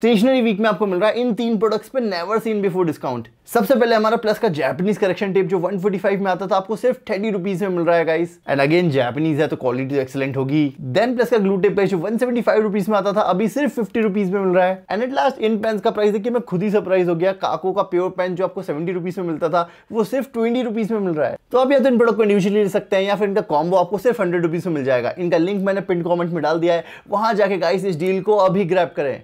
stationery week में आपको मिल रहा है इन तीन प्रोडक्ट्स पे नेवर सीन बिफोर डिस्काउंट सबसे पहले हमारा प्लस का जैपनीज करेक्शन टेप जो 145 में आता था आपको सिर्फ थर्टी रुपीज में मिल रहा है गाइस एंड अगेन जैपनीज है तो क्वालिटी एक्सलेंट तो होगी देन प्लस का ग्लू टेप है जो 175 रुपीज में आता था अभी सिर्फ फिफ्टी रुपीज में मिल रहा है and at last in pen का प्राइस देखिए मैं खुद ही सरप्राइज हो गया काको का प्योर पेन जो आपको सेवेंटी रुपीज में मिलता था वो सिर्फ ट्वेंटी रुपीज में मिल रहा है तो आप या तो इन प्रोडक्ट को इंडिविजुअली ले सकते हैं या फिर इनका कॉम्बो आपको सिर्फ हंड्रेड रुपीज में मिल जाएगा इनका लिंक मैंने पिन कॉमेंट में डाल दिया है वहां जाके गाइस इस डील को अभी ग्रैप करें